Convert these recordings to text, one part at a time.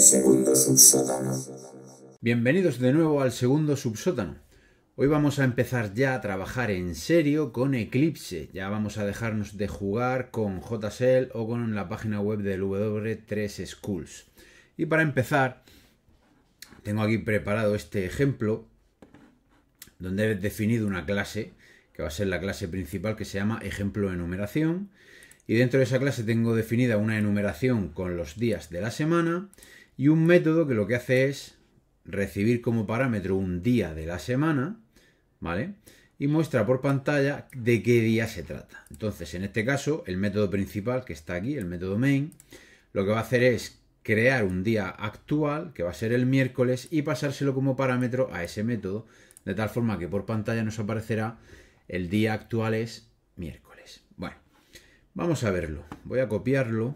segundo subsótano. Bienvenidos de nuevo al segundo subsótano. Hoy vamos a empezar ya a trabajar en serio con Eclipse. Ya vamos a dejarnos de jugar con JSL o con la página web del W3 Schools. Y para empezar, tengo aquí preparado este ejemplo donde he definido una clase que va a ser la clase principal que se llama ejemplo enumeración y dentro de esa clase tengo definida una enumeración con los días de la semana y un método que lo que hace es recibir como parámetro un día de la semana, ¿vale? Y muestra por pantalla de qué día se trata. Entonces, en este caso, el método principal que está aquí, el método main, lo que va a hacer es crear un día actual, que va a ser el miércoles, y pasárselo como parámetro a ese método, de tal forma que por pantalla nos aparecerá el día actual es miércoles. Bueno, vamos a verlo. Voy a copiarlo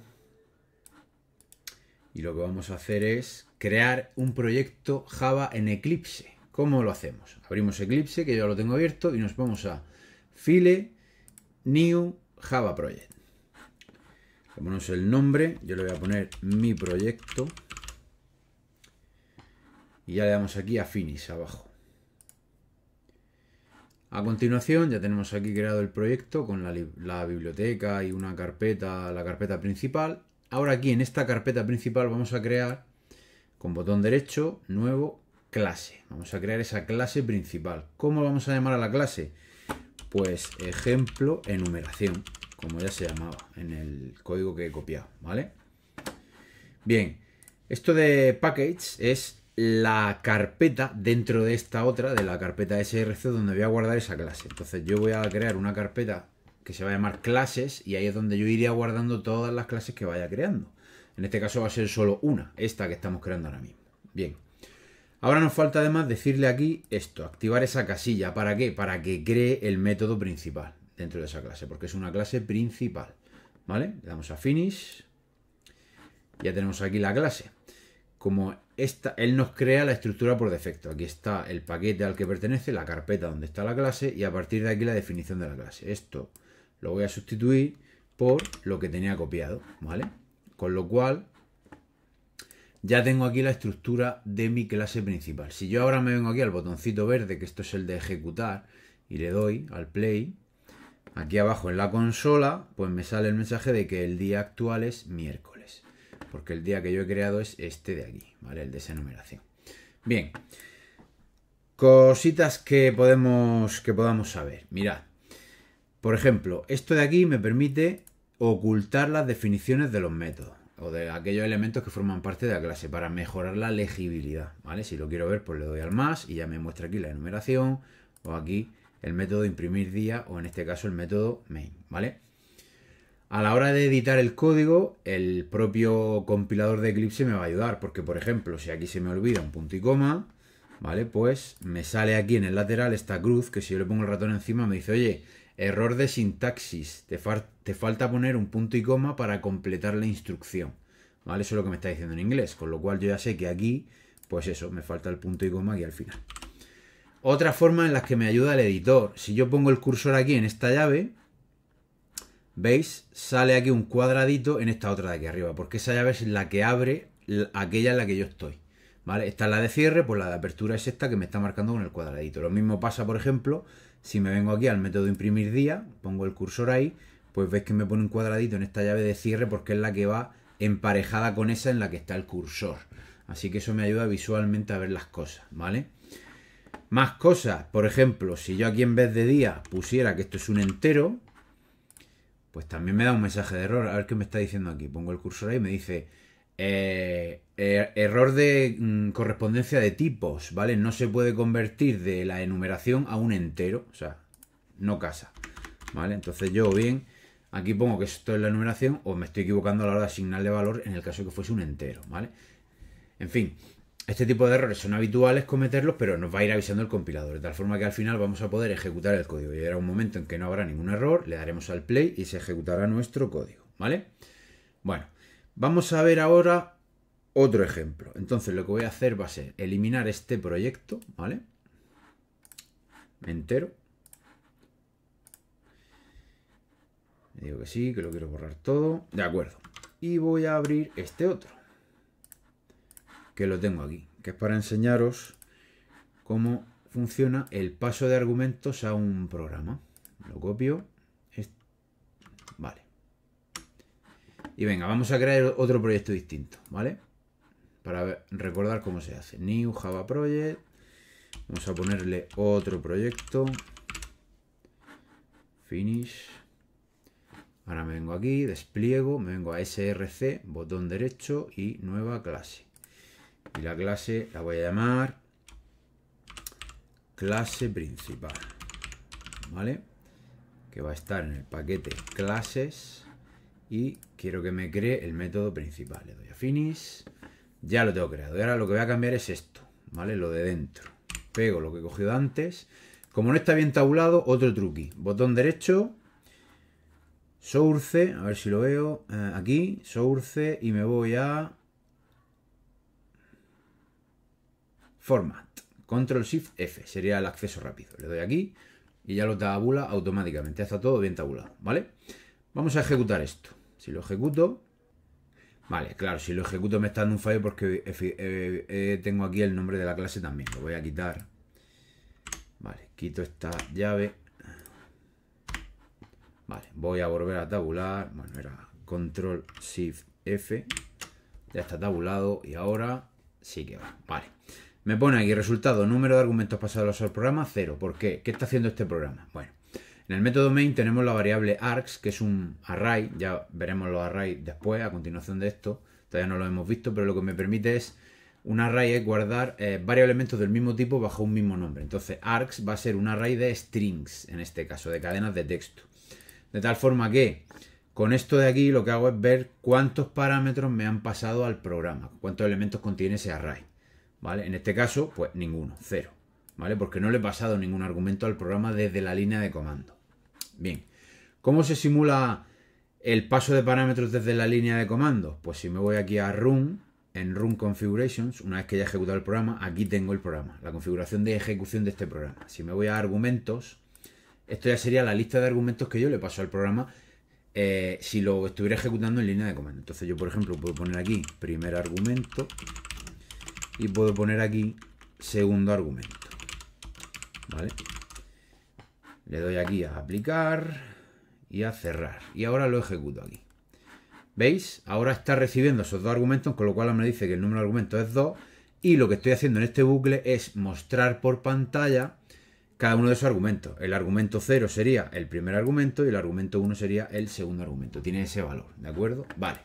y lo que vamos a hacer es crear un proyecto Java en Eclipse. ¿Cómo lo hacemos? Abrimos Eclipse, que ya lo tengo abierto, y nos vamos a File, New, Java Project. ponemos el nombre, yo le voy a poner mi proyecto. Y ya le damos aquí a Finish, abajo. A continuación ya tenemos aquí creado el proyecto con la, la biblioteca y una carpeta, la carpeta principal. Ahora aquí en esta carpeta principal vamos a crear con botón derecho, nuevo, clase. Vamos a crear esa clase principal. ¿Cómo vamos a llamar a la clase? Pues ejemplo enumeración, como ya se llamaba en el código que he copiado, ¿vale? Bien, esto de package es la carpeta dentro de esta otra, de la carpeta src, donde voy a guardar esa clase. Entonces yo voy a crear una carpeta que se va a llamar clases y ahí es donde yo iría guardando todas las clases que vaya creando. En este caso va a ser solo una, esta que estamos creando ahora mismo. Bien. Ahora nos falta además decirle aquí esto, activar esa casilla. ¿Para qué? Para que cree el método principal dentro de esa clase, porque es una clase principal. ¿Vale? Le damos a Finish. Ya tenemos aquí la clase. Como esta, él nos crea la estructura por defecto. Aquí está el paquete al que pertenece, la carpeta donde está la clase y a partir de aquí la definición de la clase. Esto lo voy a sustituir por lo que tenía copiado, ¿vale? Con lo cual, ya tengo aquí la estructura de mi clase principal. Si yo ahora me vengo aquí al botoncito verde, que esto es el de ejecutar, y le doy al play, aquí abajo en la consola, pues me sale el mensaje de que el día actual es miércoles. Porque el día que yo he creado es este de aquí, ¿vale? El de esa numeración. Bien. Cositas que podemos que podamos saber. Mirad. Por ejemplo, esto de aquí me permite ocultar las definiciones de los métodos o de aquellos elementos que forman parte de la clase para mejorar la legibilidad, ¿vale? Si lo quiero ver, pues le doy al más y ya me muestra aquí la enumeración o aquí el método imprimir día o en este caso el método main, ¿vale? A la hora de editar el código, el propio compilador de Eclipse me va a ayudar, porque por ejemplo, si aquí se me olvida un punto y coma, ¿vale? Pues me sale aquí en el lateral esta cruz que si yo le pongo el ratón encima me dice, oye, Error de sintaxis. Te, falta poner un punto y coma para completar la instrucción. ¿Vale? Eso es lo que me está diciendo en inglés. Con lo cual yo ya sé que aquí, pues eso, me falta el punto y coma aquí al final. Otra forma en la que me ayuda el editor. Si yo pongo el cursor aquí en esta llave, ¿veis? Sale aquí un cuadradito en esta otra de aquí arriba. Porque esa llave es la que abre aquella en la que yo estoy. ¿Vale? Esta es la de cierre, pues la de apertura es esta que me está marcando con el cuadradito. Lo mismo pasa, por ejemplo, si me vengo aquí al método imprimir día, pongo el cursor ahí, pues ves que me pone un cuadradito en esta llave de cierre porque es la que va emparejada con esa en la que está el cursor. Así que eso me ayuda visualmente a ver las cosas, ¿vale? Más cosas, por ejemplo, si yo aquí en vez de día pusiera que esto es un entero, pues también me da un mensaje de error. A ver qué me está diciendo aquí. Pongo el cursor ahí y me dice, eh, Er, error de mm, correspondencia de tipos, ¿vale? No se puede convertir de la enumeración a un entero, o sea, no casa, ¿vale? Entonces yo bien, aquí pongo que esto es la enumeración o me estoy equivocando a la hora de asignarle valor en el caso de que fuese un entero, ¿vale? En fin, este tipo de errores son habituales cometerlos, pero nos va a ir avisando el compilador, de tal forma que al final vamos a poder ejecutar el código. Y era un momento en que no habrá ningún error, le daremos al play y se ejecutará nuestro código, ¿vale? Bueno, vamos a ver ahora otro ejemplo. Entonces lo que voy a hacer va a ser eliminar este proyecto, ¿vale? Entero. Digo que sí, que lo quiero borrar todo. De acuerdo. Y voy a abrir este otro. Que lo tengo aquí. Que es para enseñaros cómo funciona el paso de argumentos a un programa. Lo copio. Vale. Y venga, vamos a crear otro proyecto distinto, ¿vale? para recordar cómo se hace. New Java Project. Vamos a ponerle otro proyecto. Finish. Ahora me vengo aquí, despliego, me vengo a src, botón derecho y nueva clase. Y la clase la voy a llamar clase principal. ¿Vale? Que va a estar en el paquete clases y quiero que me cree el método principal. Le doy a finish. Ya lo tengo creado. Y ahora lo que voy a cambiar es esto, ¿vale? Lo de dentro. Pego lo que he cogido antes. Como no está bien tabulado, otro truqui. Botón derecho, source, a ver si lo veo, eh, aquí, source, y me voy a format, control shift F, sería el acceso rápido. Le doy aquí y ya lo tabula automáticamente, ya está todo bien tabulado, ¿vale? Vamos a ejecutar esto. Si lo ejecuto, Vale, claro, si lo ejecuto me está dando un fallo porque eh, eh, eh, tengo aquí el nombre de la clase también. Lo voy a quitar. Vale, quito esta llave. Vale, voy a volver a tabular. Bueno, era control shift F. Ya está tabulado y ahora sí que va. Vale. Me pone aquí resultado, número de argumentos pasados al programa, cero. ¿Por qué? ¿Qué está haciendo este programa? Bueno, en el método main tenemos la variable args, que es un array, ya veremos los arrays después, a continuación de esto, todavía no lo hemos visto, pero lo que me permite es un array es guardar eh, varios elementos del mismo tipo bajo un mismo nombre. Entonces args va a ser un array de strings, en este caso, de cadenas de texto. De tal forma que con esto de aquí lo que hago es ver cuántos parámetros me han pasado al programa, cuántos elementos contiene ese array. ¿Vale? En este caso, pues ninguno, cero. ¿Vale? Porque no le he pasado ningún argumento al programa desde la línea de comando. Bien, ¿cómo se simula el paso de parámetros desde la línea de comandos? Pues si me voy aquí a Run, en Run Configurations, una vez que haya ejecutado el programa, aquí tengo el programa, la configuración de ejecución de este programa. Si me voy a Argumentos, esto ya sería la lista de argumentos que yo le paso al programa eh, si lo estuviera ejecutando en línea de comando. Entonces yo, por ejemplo, puedo poner aquí primer argumento y puedo poner aquí segundo argumento. ¿Vale? Le doy aquí a aplicar y a cerrar. Y ahora lo ejecuto aquí. ¿Veis? Ahora está recibiendo esos dos argumentos, con lo cual me dice que el número de argumentos es 2. Y lo que estoy haciendo en este bucle es mostrar por pantalla cada uno de esos argumentos. El argumento 0 sería el primer argumento y el argumento 1 sería el segundo argumento. Tiene ese valor, ¿de acuerdo? Vale.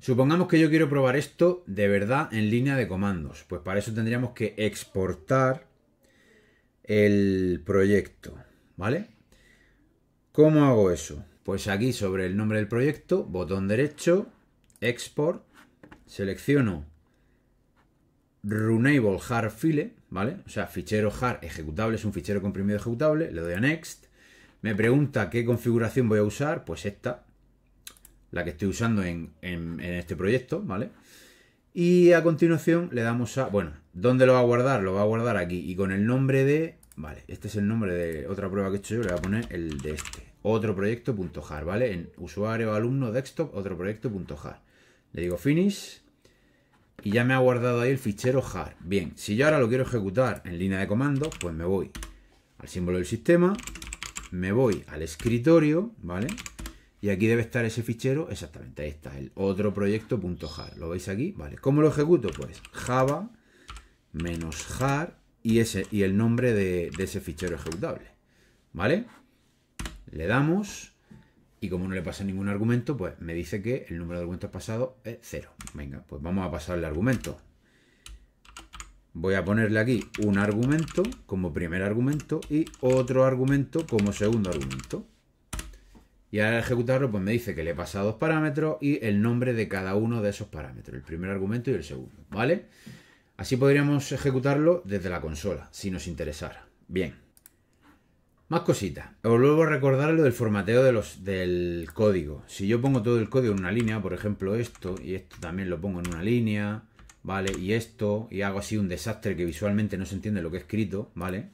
Supongamos que yo quiero probar esto de verdad en línea de comandos. Pues para eso tendríamos que exportar el proyecto, ¿vale? ¿Cómo hago eso? Pues aquí sobre el nombre del proyecto, botón derecho, export, selecciono runable hard file, ¿vale? O sea, fichero hard ejecutable, es un fichero comprimido ejecutable, le doy a next, me pregunta qué configuración voy a usar, pues esta, la que estoy usando en este proyecto, ¿vale? Y a continuación le damos a... Bueno, ¿dónde lo va a guardar? Lo va a guardar aquí. Y con el nombre de... Vale, este es el nombre de otra prueba que he hecho yo. Le voy a poner el de este. Otro proyecto.jar, ¿vale? En usuario, alumno, desktop, otro Le digo finish. Y ya me ha guardado ahí el fichero jar. Bien, si yo ahora lo quiero ejecutar en línea de comando, pues me voy al símbolo del sistema. Me voy al escritorio, ¿vale? Y aquí debe estar ese fichero, exactamente, ahí está, el otro proyecto.jar. ¿Lo veis aquí? Vale. ¿Cómo lo ejecuto? Pues java menos jar y, ese, y el nombre de, ese fichero ejecutable. ¿Vale? Le damos y como no le pasa ningún argumento, pues me dice que el número de argumentos pasados es cero. Venga, pues vamos a pasarle argumento. Voy a ponerle aquí un argumento como primer argumento y otro argumento como segundo argumento. Y al ejecutarlo, pues me dice que le pasado dos parámetros y el nombre de cada uno de esos parámetros, el primer argumento y el segundo, ¿vale? Así podríamos ejecutarlo desde la consola, si nos interesara. Bien. Más cositas. Os vuelvo a recordar lo del formateo de los, del código. Si yo pongo todo el código en una línea, por ejemplo esto, y esto también lo pongo en una línea, ¿vale? Y esto, y hago así un desastre que visualmente no se entiende lo que he escrito, ¿vale?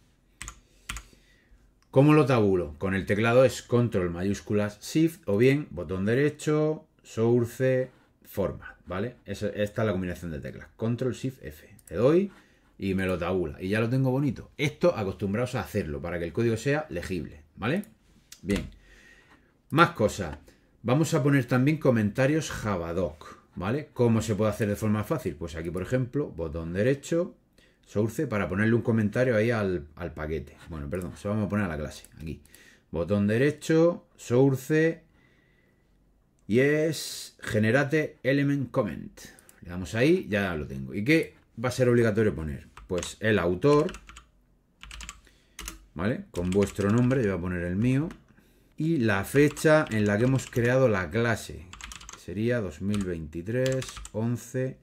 ¿Cómo lo tabulo? Con el teclado es control mayúsculas shift o bien botón derecho, source, format, ¿vale? esta es la combinación de teclas. Control shift F. Le doy y me lo tabula. Y ya lo tengo bonito. Esto acostumbraos a hacerlo para que el código sea legible, ¿vale? Bien. Más cosas. Vamos a poner también comentarios Javadoc, ¿vale? ¿Cómo se puede hacer de forma fácil? Pues aquí, por ejemplo, botón derecho, Source para ponerle un comentario ahí al, paquete. Bueno, perdón, se vamos a poner a la clase. Aquí. Botón derecho, Source. Y es generate element comment. Le damos ahí, ya lo tengo. ¿Y qué va a ser obligatorio poner? Pues el autor, ¿vale? Con vuestro nombre, yo voy a poner el mío. Y la fecha en la que hemos creado la clase. Sería 2023 11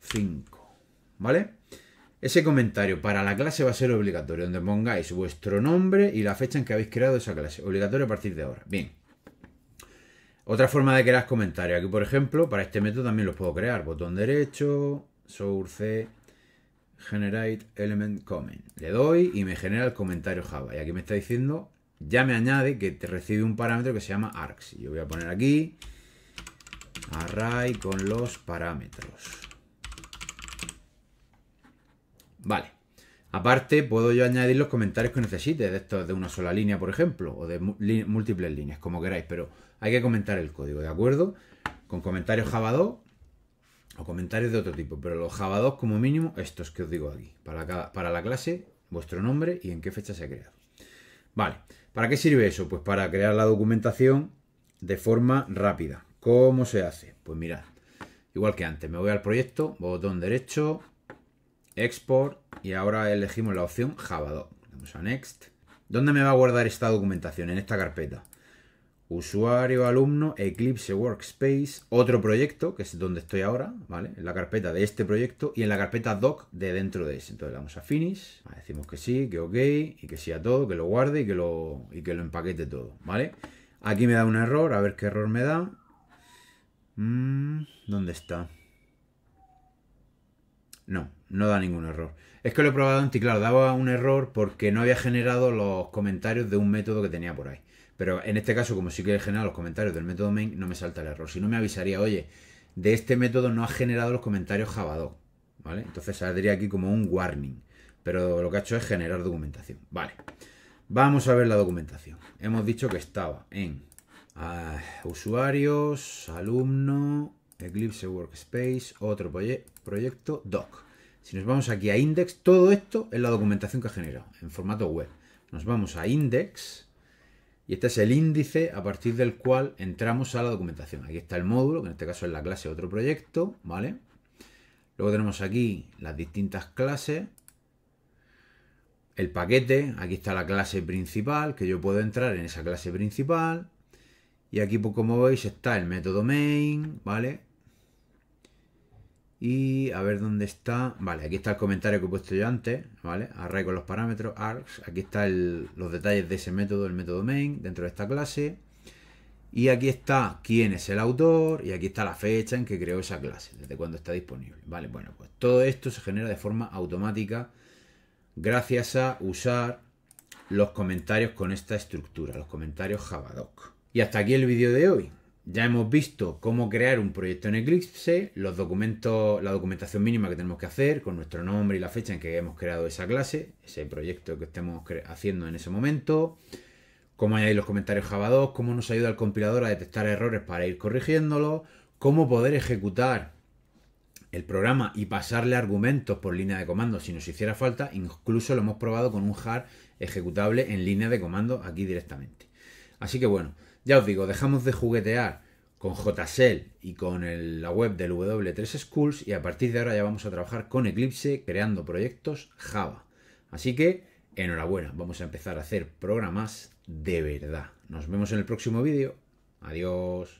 05. ¿vale? Ese comentario para la clase va a ser obligatorio, donde pongáis vuestro nombre y la fecha en que habéis creado esa clase. Obligatorio a partir de ahora. Bien. Otra forma de crear comentarios. Aquí, por ejemplo, para este método también los puedo crear. Botón derecho, source, generate element comment. Le doy y me genera el comentario Java. Y aquí me está diciendo, ya me añade que te recibe un parámetro que se llama args. Yo voy a poner aquí array con los parámetros. Vale. Aparte, puedo yo añadir los comentarios que necesite, de estos de una sola línea, por ejemplo, o de múltiples líneas, como queráis, pero hay que comentar el código, ¿de acuerdo? Con comentarios Java 2 o comentarios de otro tipo, pero los Java 2 como mínimo estos que os digo aquí, para, para la clase, vuestro nombre y en qué fecha se ha creado. Vale, ¿para qué sirve eso? Pues para crear la documentación de forma rápida. ¿Cómo se hace? Pues mirad, igual que antes, me voy al proyecto, botón derecho, export y ahora elegimos la opción Javadoc. Vamos a Next. ¿Dónde me va a guardar esta documentación? En esta carpeta. Usuario, alumno, Eclipse Workspace, otro proyecto, que es donde estoy ahora, ¿vale? En la carpeta de este proyecto y en la carpeta doc de dentro de ese. Entonces le damos a Finish, decimos que sí, que ok, y que sí a todo, que lo guarde y que lo, que lo empaquete todo, ¿vale? Aquí me da un error, a ver qué error me da. Mm, ¿Dónde está? No, no da ningún error. Es que lo he probado antes y claro, daba un error porque no había generado los comentarios de un método que tenía por ahí. Pero en este caso, como sí que he generado los comentarios del método main, no me salta el error. Si no me avisaría, oye, de este método no ha generado los comentarios Javadoc. ¿Vale? Entonces saldría aquí como un warning. Pero lo que ha hecho es generar documentación. Vale. Vamos a ver la documentación. Hemos dicho que estaba en ah, usuarios, alumno, Eclipse Workspace, otro proyecto, doc. Si nos vamos aquí a index, todo esto es la documentación que ha generado en formato web. Nos vamos a index y este es el índice a partir del cual entramos a la documentación. Aquí está el módulo, que en este caso es la clase de otro proyecto, ¿vale? Luego tenemos aquí las distintas clases, el paquete, aquí está la clase principal, que yo puedo entrar en esa clase principal, y aquí pues, como veis está el método main, ¿vale? Y a ver dónde está. Vale, aquí está el comentario que he puesto yo antes, ¿vale? Array con los parámetros, args. Aquí están los detalles de ese método, el método main, dentro de esta clase. Y aquí está quién es el autor y aquí está la fecha en que creó esa clase, desde cuándo está disponible. Vale, bueno, pues todo esto se genera de forma automática gracias a usar los comentarios con esta estructura, los comentarios Javadoc. Y hasta aquí el vídeo de hoy. Ya hemos visto cómo crear un proyecto en Eclipse, los documentos, la documentación mínima que tenemos que hacer con nuestro nombre y la fecha en que hemos creado esa clase, ese proyecto que estemos haciendo en ese momento, cómo ahí los comentarios Java 2, cómo nos ayuda el compilador a detectar errores para ir corrigiéndolos, cómo poder ejecutar el programa y pasarle argumentos por línea de comando si nos hiciera falta, incluso lo hemos probado con un jar ejecutable en línea de comando aquí directamente. Así que bueno, ya os digo, dejamos de juguetear con JSL e y con la web del W3 Schools y a partir de ahora ya vamos a trabajar con Eclipse creando proyectos Java. Así que enhorabuena, vamos a empezar a hacer programas de verdad. Nos vemos en el próximo vídeo. Adiós.